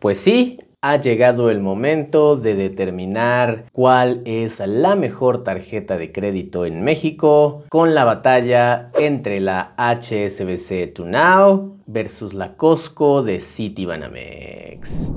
Pues sí, ha llegado el momento de determinar cuál es la mejor tarjeta de crédito en México con la batalla entre la HSBC now versus la Costco de Citibanamex.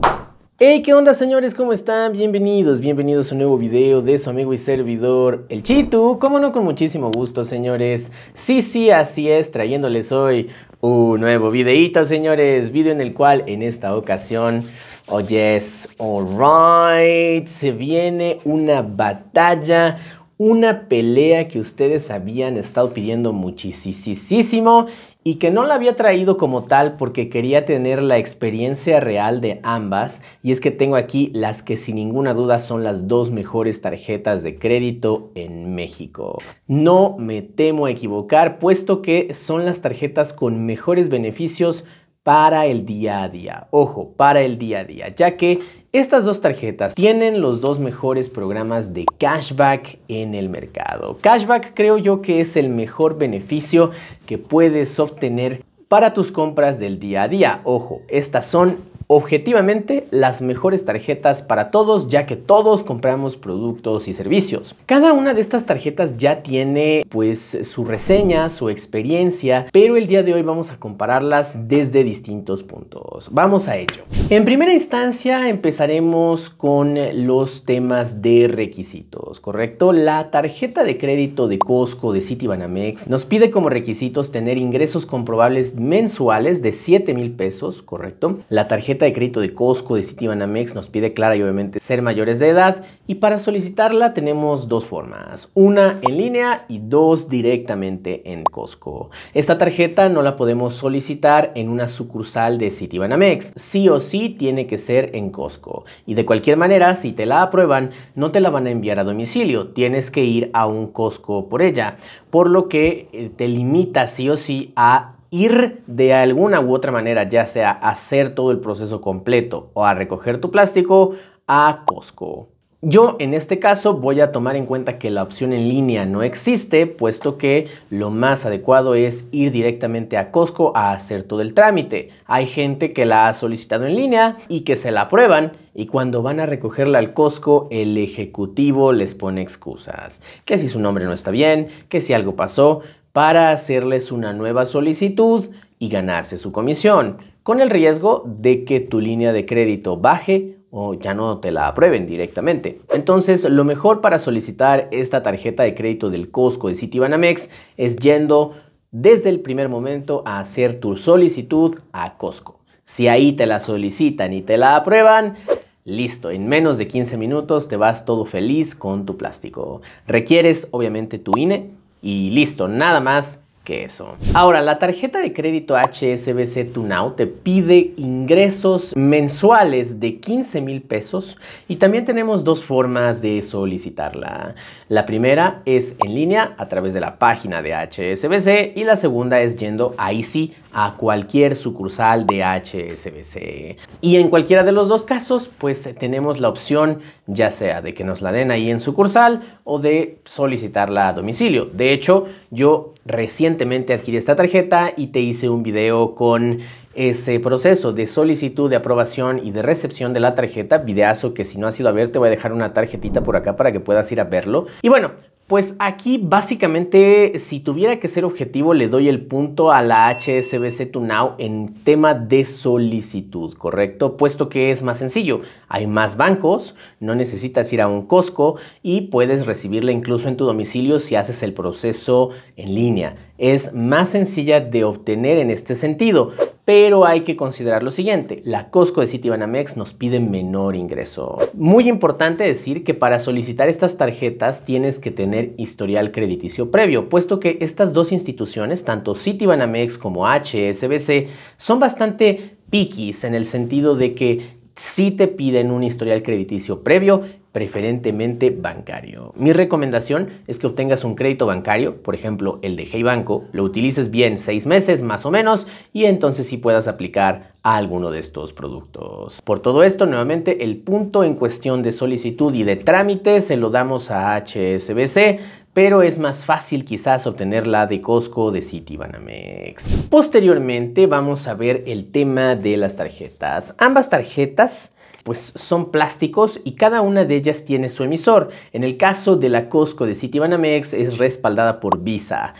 Hey, ¿qué onda señores? ¿Cómo están? Bienvenidos, bienvenidos a un nuevo video de su amigo y servidor, El Chitu. Como no, con muchísimo gusto señores. Sí, sí, así es, trayéndoles hoy un nuevo videíto señores. Video en el cual en esta ocasión, oh yes, alright, se viene una batalla, una pelea que ustedes habían estado pidiendo muchísimo y que no la había traído como tal porque quería tener la experiencia real de ambas. Y es que tengo aquí las que sin ninguna duda son las dos mejores tarjetas de crédito en México. No me temo a equivocar, puesto que son las tarjetas con mejores beneficios para el día a día. Ojo, para el día a día, ya que estas dos tarjetas tienen los dos mejores programas de cashback en el mercado. Cashback creo yo que es el mejor beneficio que puedes obtener para tus compras del día a día. Ojo, estas son objetivamente las mejores tarjetas para todos, ya que todos compramos productos y servicios. Cada una de estas tarjetas ya tiene pues su reseña, su experiencia, pero el día de hoy vamos a compararlas desde distintos puntos. Vamos a ello. En primera instancia empezaremos con los temas de requisitos, ¿correcto? La tarjeta de crédito de Costco, de Citibanamex, nos pide como requisitos tener ingresos comprobables mensuales de 7 mil pesos, ¿correcto? La tarjeta tarjeta de crédito de Costco, de Citibanamex nos pide clara y obviamente ser mayores de edad y para solicitarla tenemos dos formas, una en línea y dos directamente en Costco. Esta tarjeta no la podemos solicitar en una sucursal de Citibanamex, sí o sí tiene que ser en Costco y de cualquier manera si te la aprueban no te la van a enviar a domicilio, tienes que ir a un Costco por ella, por lo que eh, te limita sí o sí a ir de alguna u otra manera, ya sea hacer todo el proceso completo o a recoger tu plástico a Costco. Yo en este caso voy a tomar en cuenta que la opción en línea no existe, puesto que lo más adecuado es ir directamente a Costco a hacer todo el trámite. Hay gente que la ha solicitado en línea y que se la aprueban y cuando van a recogerla al Costco, el ejecutivo les pone excusas. Que si su nombre no está bien, que si algo pasó, para hacerles una nueva solicitud y ganarse su comisión, con el riesgo de que tu línea de crédito baje o ya no te la aprueben directamente. Entonces, lo mejor para solicitar esta tarjeta de crédito del Costco de Citibanamex es yendo desde el primer momento a hacer tu solicitud a Costco. Si ahí te la solicitan y te la aprueban, Listo, en menos de 15 minutos te vas todo feliz con tu plástico. Requieres obviamente tu INE, y listo, nada más eso. Ahora, la tarjeta de crédito HSBC Now te pide ingresos mensuales de 15 mil pesos y también tenemos dos formas de solicitarla. La primera es en línea a través de la página de HSBC y la segunda es yendo ahí sí a cualquier sucursal de HSBC. Y en cualquiera de los dos casos, pues tenemos la opción ya sea de que nos la den ahí en sucursal o de solicitarla a domicilio. De hecho, yo recientemente adquirí esta tarjeta y te hice un video con ese proceso de solicitud, de aprobación y de recepción de la tarjeta, videazo que si no has ido a ver te voy a dejar una tarjetita por acá para que puedas ir a verlo. Y bueno, pues aquí básicamente, si tuviera que ser objetivo, le doy el punto a la HSBC to Now en tema de solicitud, ¿correcto? Puesto que es más sencillo, hay más bancos, no necesitas ir a un Costco y puedes recibirla incluso en tu domicilio si haces el proceso en línea. Es más sencilla de obtener en este sentido. Pero hay que considerar lo siguiente, la Costco de Citibanamex nos pide menor ingreso. Muy importante decir que para solicitar estas tarjetas tienes que tener historial crediticio previo, puesto que estas dos instituciones, tanto Citibanamex como HSBC, son bastante piquis en el sentido de que si te piden un historial crediticio previo preferentemente bancario. Mi recomendación es que obtengas un crédito bancario, por ejemplo el de Hey Banco, lo utilices bien seis meses más o menos y entonces sí puedas aplicar a alguno de estos productos. Por todo esto, nuevamente, el punto en cuestión de solicitud y de trámite se lo damos a HSBC pero es más fácil quizás obtener la de Costco de Citibanamex. Posteriormente vamos a ver el tema de las tarjetas. Ambas tarjetas pues son plásticos y cada una de ellas tiene su emisor. En el caso de la Costco de Citibanamex es respaldada por Visa.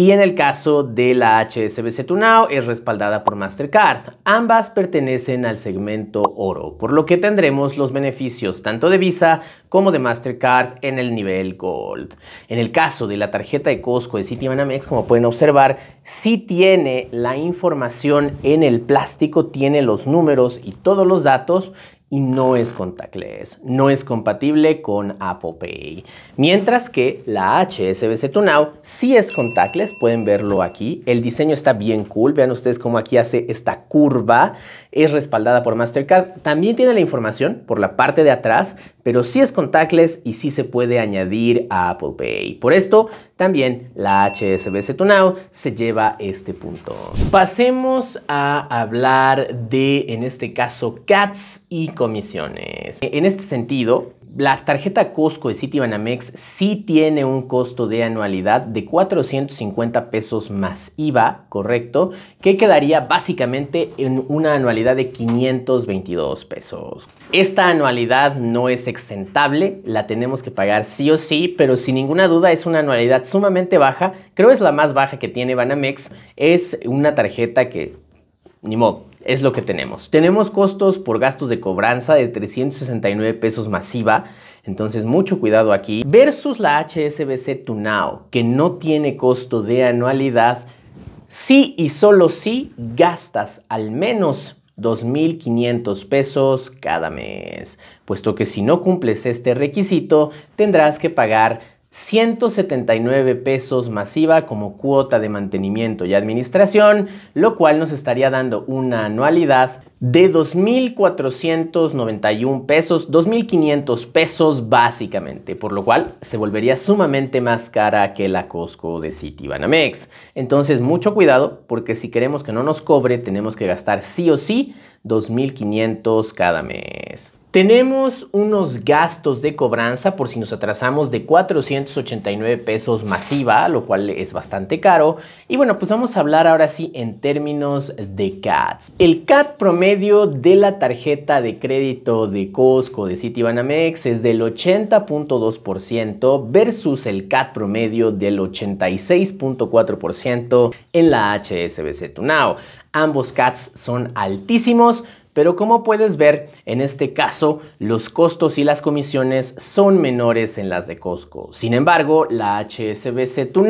Y en el caso de la HSBC Tunao es respaldada por Mastercard. Ambas pertenecen al segmento oro, por lo que tendremos los beneficios tanto de Visa como de Mastercard en el nivel Gold. En el caso de la tarjeta de Costco de Citibanamex, como pueden observar, sí tiene la información en el plástico, tiene los números y todos los datos y no es contactless, no es compatible con Apple Pay. Mientras que la HSBC To Now sí es contactless, pueden verlo aquí. El diseño está bien cool, vean ustedes cómo aquí hace esta curva, es respaldada por Mastercard. También tiene la información por la parte de atrás, pero sí es contactless y sí se puede añadir a Apple Pay. Por esto, también la HSBC To Now se lleva este punto. Pasemos a hablar de, en este caso, Cats y comisiones. E, en este sentido, la tarjeta Costco de Citibanamex sí tiene un costo de anualidad de 450 pesos más IVA, correcto, que quedaría básicamente en una anualidad de 522 pesos. Esta anualidad no es exentable, la tenemos que pagar sí o sí, pero sin ninguna duda es una anualidad sumamente baja, creo es la más baja que tiene Banamex, es una tarjeta que, ni modo, es lo que tenemos. Tenemos costos por gastos de cobranza de 369 pesos masiva, entonces mucho cuidado aquí, versus la HSBC Tunao, que no tiene costo de anualidad Sí y solo si gastas al menos 2.500 pesos cada mes, puesto que si no cumples este requisito tendrás que pagar 179 pesos masiva como cuota de mantenimiento y administración, lo cual nos estaría dando una anualidad de 2.491 pesos, 2.500 pesos básicamente, por lo cual se volvería sumamente más cara que la Costco de Banamex Entonces, mucho cuidado, porque si queremos que no nos cobre, tenemos que gastar sí o sí 2.500 cada mes. Tenemos unos gastos de cobranza por si nos atrasamos de 489 pesos masiva, lo cual es bastante caro. Y bueno, pues vamos a hablar ahora sí en términos de CATs. El CAT promedio de la tarjeta de crédito de Costco, de Citibanamex, es del 80.2% versus el CAT promedio del 86.4% en la HSBC Tunao. Ambos CATs son altísimos, pero como puedes ver, en este caso los costos y las comisiones son menores en las de Costco. Sin embargo, la HSBC To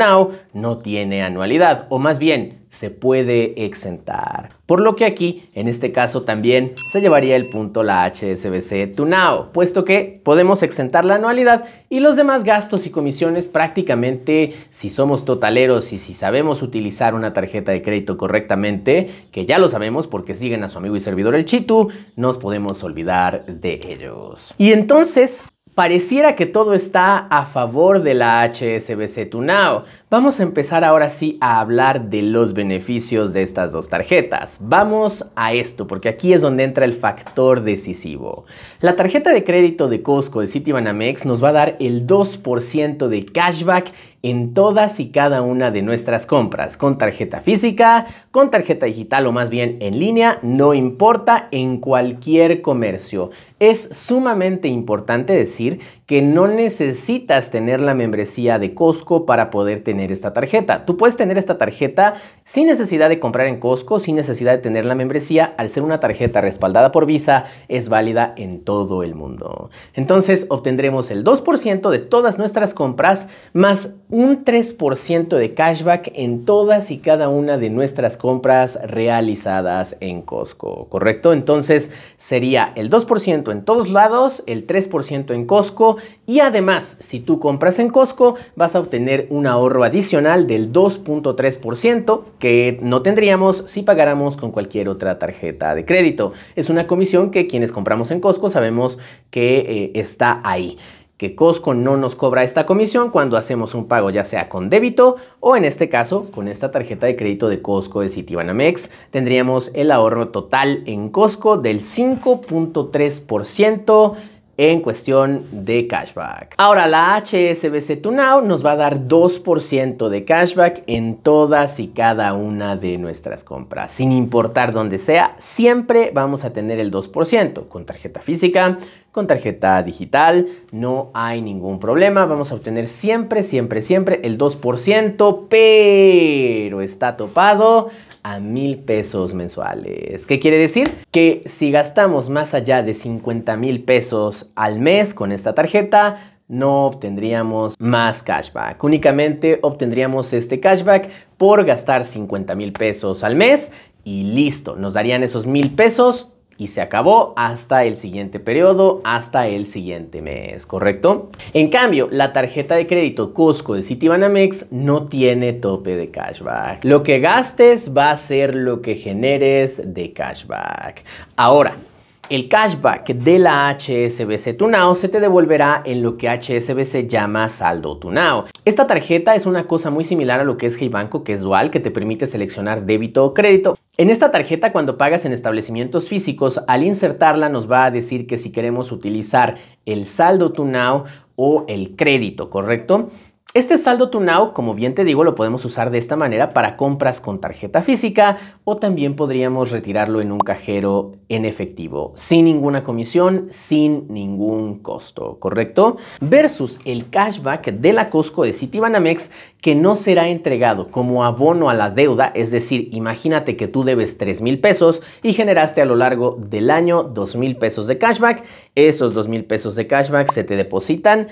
no tiene anualidad, o más bien, se puede exentar. Por lo que aquí, en este caso también, se llevaría el punto la HSBC Tunao, puesto que podemos exentar la anualidad y los demás gastos y comisiones prácticamente, si somos totaleros y si sabemos utilizar una tarjeta de crédito correctamente, que ya lo sabemos porque siguen a su amigo y servidor el Chitu, nos podemos olvidar de ellos. Y entonces, Pareciera que todo está a favor de la HSBC Tunao. Vamos a empezar ahora sí a hablar de los beneficios de estas dos tarjetas. Vamos a esto, porque aquí es donde entra el factor decisivo. La tarjeta de crédito de Costco de Citibanamex nos va a dar el 2% de cashback en todas y cada una de nuestras compras, con tarjeta física, con tarjeta digital o más bien en línea, no importa, en cualquier comercio. Es sumamente importante decir que no necesitas tener la membresía de Costco para poder tener esta tarjeta. Tú puedes tener esta tarjeta sin necesidad de comprar en Costco, sin necesidad de tener la membresía. Al ser una tarjeta respaldada por Visa, es válida en todo el mundo. Entonces obtendremos el 2% de todas nuestras compras más un 3% de cashback en todas y cada una de nuestras compras realizadas en Costco, ¿correcto? Entonces sería el 2% en todos lados, el 3% en Costco, y además, si tú compras en Costco, vas a obtener un ahorro adicional del 2.3% que no tendríamos si pagáramos con cualquier otra tarjeta de crédito. Es una comisión que quienes compramos en Costco sabemos que eh, está ahí que Costco no nos cobra esta comisión cuando hacemos un pago ya sea con débito o en este caso con esta tarjeta de crédito de Costco de Citibanamex tendríamos el ahorro total en Costco del 5.3% en cuestión de cashback. Ahora la HSBC To Now nos va a dar 2% de cashback en todas y cada una de nuestras compras. Sin importar dónde sea, siempre vamos a tener el 2% con tarjeta física, con tarjeta digital, no hay ningún problema. Vamos a obtener siempre, siempre, siempre el 2%, pero está topado a mil pesos mensuales. ¿Qué quiere decir? Que si gastamos más allá de 50 mil pesos al mes con esta tarjeta, no obtendríamos más cashback. Únicamente obtendríamos este cashback por gastar 50 mil pesos al mes y listo. Nos darían esos mil pesos y se acabó hasta el siguiente periodo, hasta el siguiente mes, ¿correcto? En cambio, la tarjeta de crédito Costco de Citibanamex no tiene tope de cashback. Lo que gastes va a ser lo que generes de cashback. Ahora, el cashback de la HSBC Tunao se te devolverá en lo que HSBC llama saldo Tunao. Esta tarjeta es una cosa muy similar a lo que es Hey Banco, que es dual, que te permite seleccionar débito o crédito. En esta tarjeta, cuando pagas en establecimientos físicos, al insertarla nos va a decir que si queremos utilizar el saldo Tunao o el crédito, ¿correcto? Este saldo to now, como bien te digo, lo podemos usar de esta manera para compras con tarjeta física o también podríamos retirarlo en un cajero en efectivo, sin ninguna comisión, sin ningún costo, ¿correcto? Versus el cashback de la Costco de Citibanamex que no será entregado como abono a la deuda, es decir, imagínate que tú debes 3 mil pesos y generaste a lo largo del año 2 mil pesos de cashback, esos 2 mil pesos de cashback se te depositan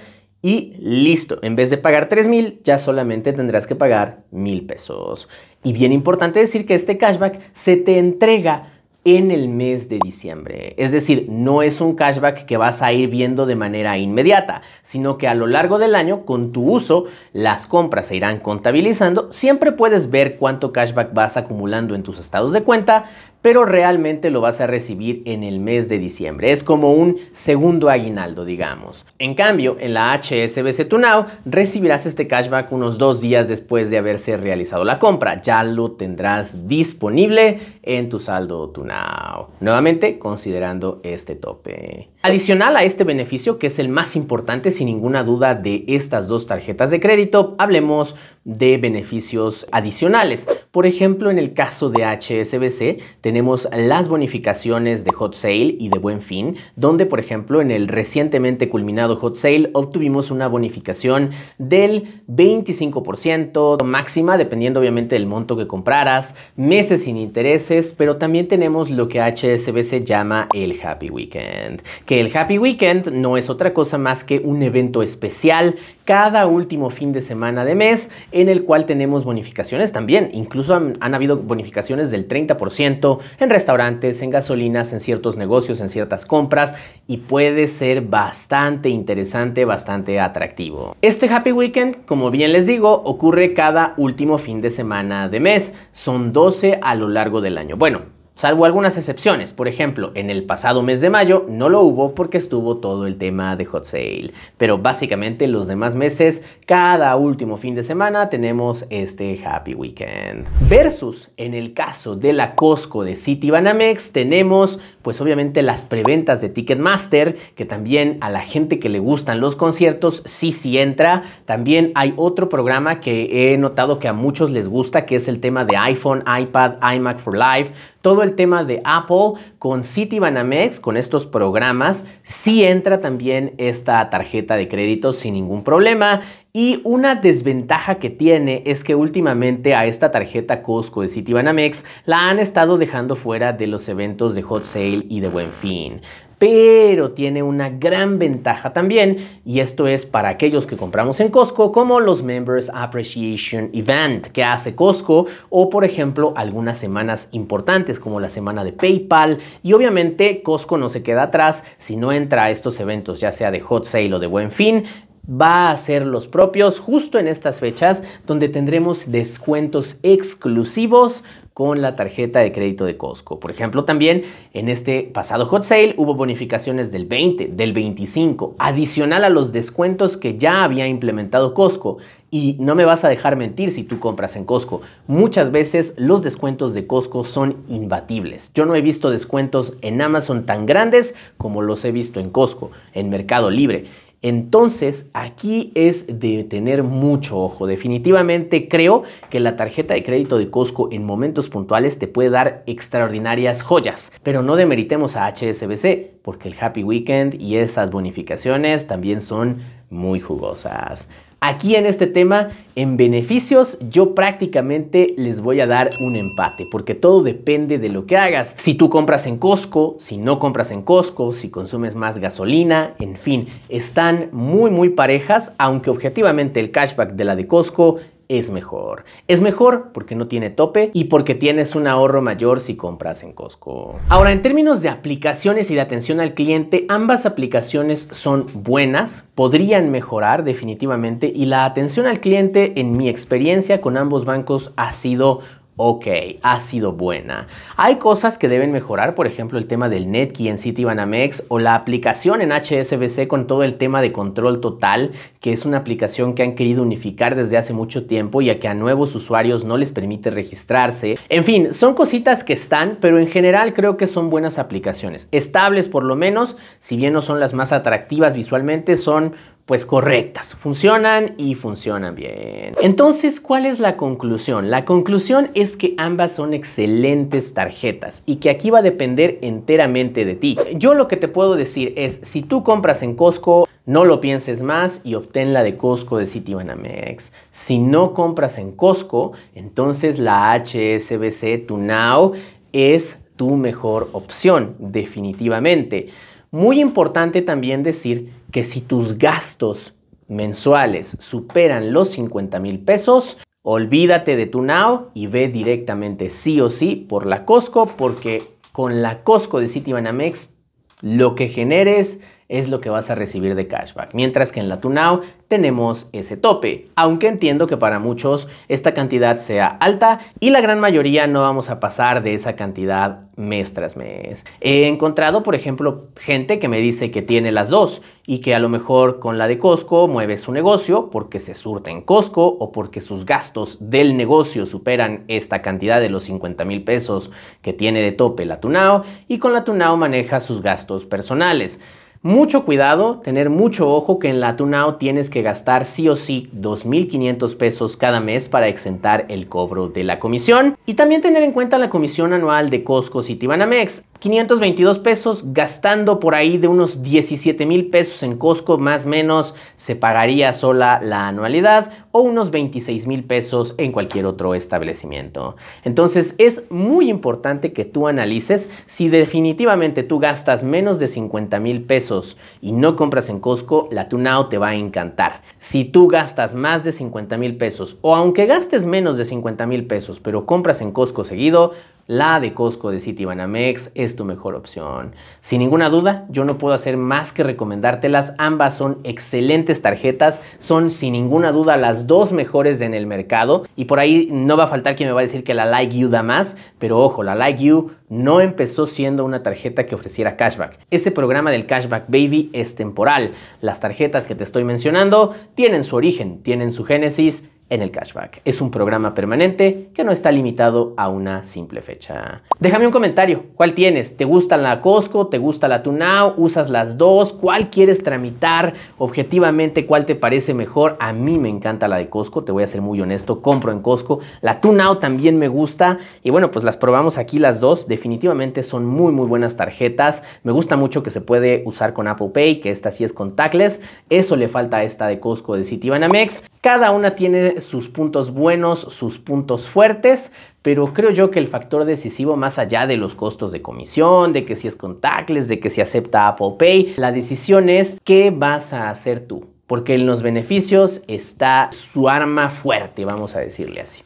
y listo, en vez de pagar 3.000, ya solamente tendrás que pagar 1.000 pesos. Y bien importante decir que este cashback se te entrega en el mes de diciembre. Es decir, no es un cashback que vas a ir viendo de manera inmediata, sino que a lo largo del año, con tu uso, las compras se irán contabilizando. Siempre puedes ver cuánto cashback vas acumulando en tus estados de cuenta, pero realmente lo vas a recibir en el mes de diciembre. Es como un segundo aguinaldo, digamos. En cambio, en la HSBC Tunao recibirás este cashback unos dos días después de haberse realizado la compra. Ya lo tendrás disponible en tu saldo Tunao. Nuevamente, considerando este tope. Adicional a este beneficio, que es el más importante sin ninguna duda de estas dos tarjetas de crédito, hablemos de beneficios adicionales. Por ejemplo, en el caso de HSBC tenemos las bonificaciones de Hot Sale y de Buen Fin, donde por ejemplo en el recientemente culminado Hot Sale obtuvimos una bonificación del 25% máxima, dependiendo obviamente del monto que compraras, meses sin intereses, pero también tenemos lo que HSBC llama el Happy Weekend, que el Happy Weekend no es otra cosa más que un evento especial cada último fin de semana de mes, en el cual tenemos bonificaciones también. Incluso han, habido bonificaciones del 30% en restaurantes, en gasolinas, en ciertos negocios, en ciertas compras, y puede ser bastante interesante, bastante atractivo. Este Happy Weekend, como bien les digo, ocurre cada último fin de semana de mes. Son 12 a lo largo del año. Bueno, salvo algunas excepciones. Por ejemplo, en el pasado mes de mayo no lo hubo porque estuvo todo el tema de hot sale. Pero básicamente los demás meses, cada último fin de semana tenemos este happy weekend. Versus en el caso de la Costco de City Banamex, tenemos pues obviamente las preventas de Ticketmaster, que también a la gente que le gustan los conciertos, sí, sí entra. También hay otro programa que he notado que a muchos les gusta, que es el tema de iPhone, iPad, iMac for Life, todo el tema de Apple con City Citibanamex, con estos programas, sí entra también esta tarjeta de crédito sin ningún problema. Y una desventaja que tiene es que últimamente a esta tarjeta Costco de Citibanamex la han estado dejando fuera de los eventos de Hot Sale y de Buen Fin. Pero tiene una gran ventaja también, y esto es para aquellos que compramos en Costco, como los Members Appreciation Event que hace Costco, o por ejemplo algunas semanas importantes como la semana de PayPal. Y obviamente Costco no se queda atrás si no entra a estos eventos, ya sea de Hot Sale o de Buen Fin, va a ser los propios justo en estas fechas donde tendremos descuentos exclusivos con la tarjeta de crédito de Costco. Por ejemplo, también en este pasado hot sale hubo bonificaciones del 20, del 25, adicional a los descuentos que ya había implementado Costco. Y no me vas a dejar mentir si tú compras en Costco. Muchas veces los descuentos de Costco son imbatibles. Yo no he visto descuentos en Amazon tan grandes como los he visto en Costco, en Mercado Libre. Entonces, aquí es de tener mucho ojo. Definitivamente creo que la tarjeta de crédito de Costco en momentos puntuales te puede dar extraordinarias joyas, pero no demeritemos a HSBC porque el Happy Weekend y esas bonificaciones también son muy jugosas. Aquí en este tema, en beneficios, yo prácticamente les voy a dar un empate, porque todo depende de lo que hagas. Si tú compras en Costco, si no compras en Costco, si consumes más gasolina, en fin, están muy muy parejas, aunque objetivamente el cashback de la de Costco es mejor. Es mejor porque no tiene tope y porque tienes un ahorro mayor si compras en Costco. Ahora, en términos de aplicaciones y de atención al cliente, ambas aplicaciones son buenas, podrían mejorar definitivamente y la atención al cliente, en mi experiencia con ambos bancos, ha sido ok, ha sido buena. Hay cosas que deben mejorar, por ejemplo, el tema del Netkey en Citibanamex o la aplicación en HSBC con todo el tema de control total, que es una aplicación que han querido unificar desde hace mucho tiempo ya que a nuevos usuarios no les permite registrarse. En fin, son cositas que están, pero en general creo que son buenas aplicaciones. Estables por lo menos, si bien no son las más atractivas visualmente, son pues correctas. Funcionan y funcionan bien. Entonces, ¿cuál es la conclusión? La conclusión es que ambas son excelentes tarjetas y que aquí va a depender enteramente de ti. Yo lo que te puedo decir es, si tú compras en Costco, no lo pienses más y obtén la de Costco de Citibanamex. Si no compras en Costco, entonces la HSBC tu Now es tu mejor opción, definitivamente. Muy importante también decir que si tus gastos mensuales superan los 50 mil pesos, olvídate de tu Now y ve directamente sí o sí por la Costco, porque con la Costco de Citibanamex lo que generes es lo que vas a recibir de cashback. Mientras que en la TUNAO tenemos ese tope. Aunque entiendo que para muchos esta cantidad sea alta y la gran mayoría no vamos a pasar de esa cantidad mes tras mes. He encontrado, por ejemplo, gente que me dice que tiene las dos y que a lo mejor con la de Costco mueve su negocio porque se surta en Costco o porque sus gastos del negocio superan esta cantidad de los 50 mil pesos que tiene de tope la Tunao y con la Tunao maneja sus gastos personales. Mucho cuidado, tener mucho ojo que en la Tunao tienes que gastar sí o sí 2.500 pesos cada mes para exentar el cobro de la comisión. Y también tener en cuenta la comisión anual de Costco Citibanamex. 522 pesos, gastando por ahí de unos 17 mil pesos en Costco, más o menos se pagaría sola la anualidad o unos 26 mil pesos en cualquier otro establecimiento. Entonces es muy importante que tú analices si definitivamente tú gastas menos de 50 mil pesos y no compras en Costco, la Tunao te va a encantar. Si tú gastas más de 50 mil pesos o aunque gastes menos de 50 mil pesos pero compras en Costco seguido, la de Costco de Citibanamex es tu mejor opción. Sin ninguna duda, yo no puedo hacer más que recomendártelas. Ambas son excelentes tarjetas, son sin ninguna duda las dos mejores en el mercado. Y por ahí no va a faltar quien me va a decir que la Like You da más, pero ojo, la Like You no empezó siendo una tarjeta que ofreciera cashback. Ese programa del Cashback Baby es temporal. Las tarjetas que te estoy mencionando tienen su origen, tienen su génesis en el cashback. Es un programa permanente que no está limitado a una simple fecha. Déjame un comentario. ¿Cuál tienes? ¿Te gusta la Costco? ¿Te gusta la Tunao? ¿Usas las dos? ¿Cuál quieres tramitar? Objetivamente, ¿cuál te parece mejor? A mí me encanta la de Costco. Te voy a ser muy honesto. Compro en Costco. La Tunao también me gusta. Y bueno, pues las probamos aquí las dos. Definitivamente son muy, muy buenas tarjetas. Me gusta mucho que se puede usar con Apple Pay, que esta sí es con Tackles, Eso le falta a esta de Costco de Citibanamex. Cada una tiene sus puntos buenos, sus puntos fuertes, pero creo yo que el factor decisivo, más allá de los costos de comisión, de que si es con Tacles, de que si acepta Apple Pay, la decisión es qué vas a hacer tú. Porque en los beneficios está su arma fuerte, vamos a decirle así.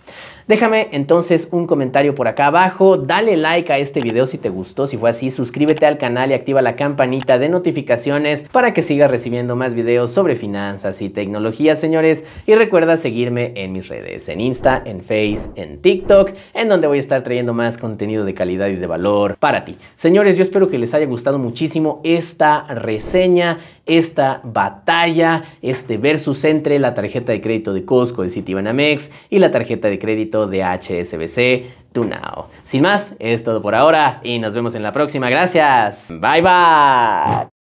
Déjame entonces un comentario por acá abajo, dale like a este video si te gustó, si fue así suscríbete al canal y activa la campanita de notificaciones para que sigas recibiendo más videos sobre finanzas y tecnología señores y recuerda seguirme en mis redes, en Insta, en Face, en TikTok, en donde voy a estar trayendo más contenido de calidad y de valor para ti. Señores, yo espero que les haya gustado muchísimo esta reseña, esta batalla, este versus entre la tarjeta de crédito de Costco, de Citibanamex y la tarjeta de crédito de HSBC now Sin más, es todo por ahora y nos vemos en la próxima. Gracias. Bye bye.